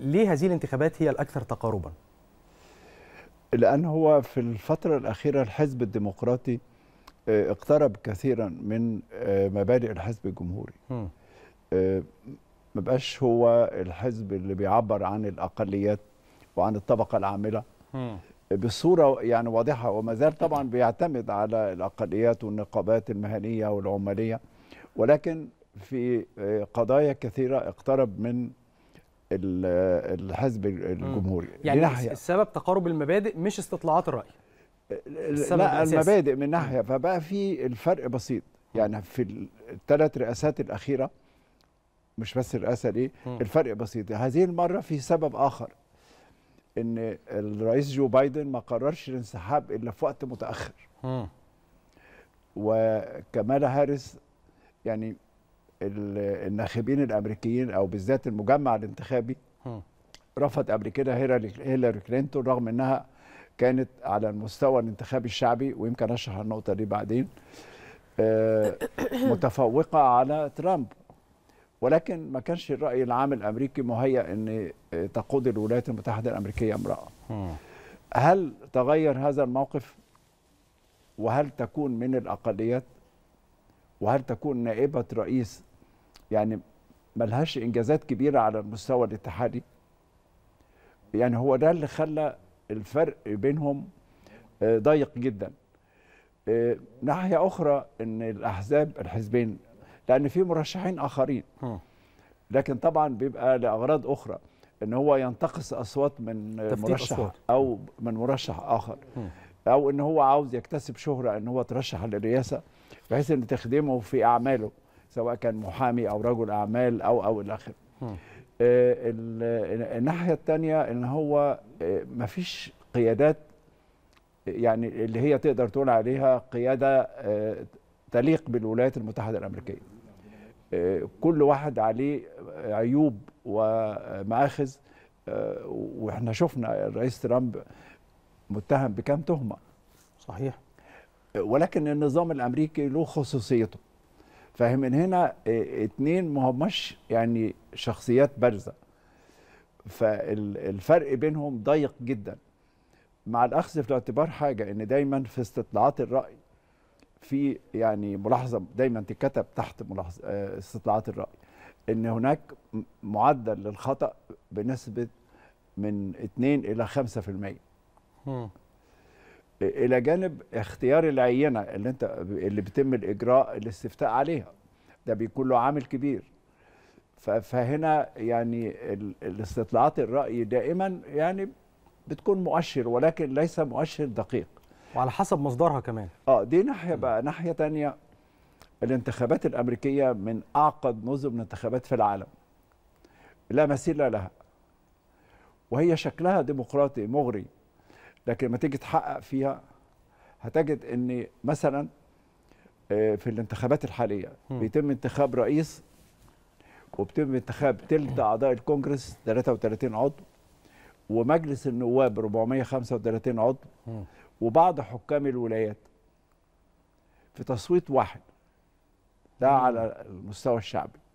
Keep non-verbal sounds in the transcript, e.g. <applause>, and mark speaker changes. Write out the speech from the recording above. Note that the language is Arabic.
Speaker 1: ليه هذه الانتخابات هي الأكثر تقاربا؟ لأن هو في الفترة الأخيرة الحزب الديمقراطي آه، اقترب كثيرا من آه، مبادئ الحزب الجمهوري آه، ما بقاش هو الحزب اللي بيعبر عن الأقليات وعن الطبقة العاملة بصورة يعني واضحة وما زال طبعا بيعتمد على الأقليات والنقابات المهنية والعمالية ولكن في قضايا كثيرة اقترب من الحزب الجمهوري يعني ناحية. السبب تقارب المبادئ مش استطلاعات الرأي لا المبادئ من ناحية فبقى في الفرق بسيط يعني في الثلاث رئاسات الأخيرة مش بس الرئاسة دي الفرق بسيط هذه المرة في سبب آخر ان الرئيس جو بايدن ما قررش الانسحاب الا في وقت متاخر وكمال وكمالا هاريس يعني الناخبين الامريكيين او بالذات المجمع الانتخابي رفض قبل كده هيلاري كلينتون رغم انها كانت على المستوى الانتخابي الشعبي ويمكن اشرح النقطه دي بعدين آه، <coughs> متفوقه على ترامب ولكن ما كانش الراي العام الامريكي مهيأ ان آه، تقود الولايات المتحده الامريكيه امراه. هل تغير هذا الموقف؟ وهل تكون من الاقليات؟ وهل تكون نائبه رئيس يعني ملهاش انجازات كبيره على المستوى الاتحادي يعني هو ده اللي خلى الفرق بينهم آه، ضيق جدا آه، ناحيه اخرى ان الاحزاب الحزبين لان في مرشحين اخرين لكن طبعا بيبقى لاغراض اخرى ان هو ينتقص اصوات من مرشح أصوات. او من مرشح اخر او ان هو عاوز يكتسب شهره ان هو ترشح للرئاسه بحيث ان تخدمه في اعماله سواء كان محامي او رجل اعمال او او الى اخره آه، الناحيه الثانيه ان هو آه، مفيش قيادات يعني اللي هي تقدر تقول عليها قياده آه، تليق بالولايات المتحده الامريكيه كل واحد عليه عيوب ومآخذ واحنا شفنا الرئيس ترامب متهم بكام تهمه صحيح ولكن النظام الامريكي له خصوصيته فاهم ان هنا آه، اتنين ما هماش يعني شخصيات بارزه فالفرق بينهم ضيق جدا مع الاخذ في الاعتبار حاجه ان دايما في استطلاعات الراي في يعني ملاحظه دايما تتكتب تحت ملاحظه آه، استطلاعات الراي ان هناك معدل للخطا بنسبه من 2 الى 5% الى جانب اختيار العينه اللي انت اللي بيتم الاجراء الاستفتاء عليها ده بيكون له عامل كبير فهنا يعني الاستطلاعات الراي دائما يعني بتكون مؤشر ولكن ليس مؤشر دقيق وعلى حسب مصدرها كمان اه دي ناحيه بقى ناحيه ثانيه الانتخابات الامريكيه من اعقد نظم الانتخابات في العالم لا مثيل لها وهي شكلها ديمقراطي مغري لكن لما تيجي تحقق فيها هتجد ان مثلا آه، في الانتخابات الحاليه بيتم انتخاب رئيس وبيتم انتخاب ثلث اعضاء الكونجرس 33 عضو ومجلس النواب 435 عضو وبعض حكام الولايات في تصويت واحد ده على المستوى الشعبي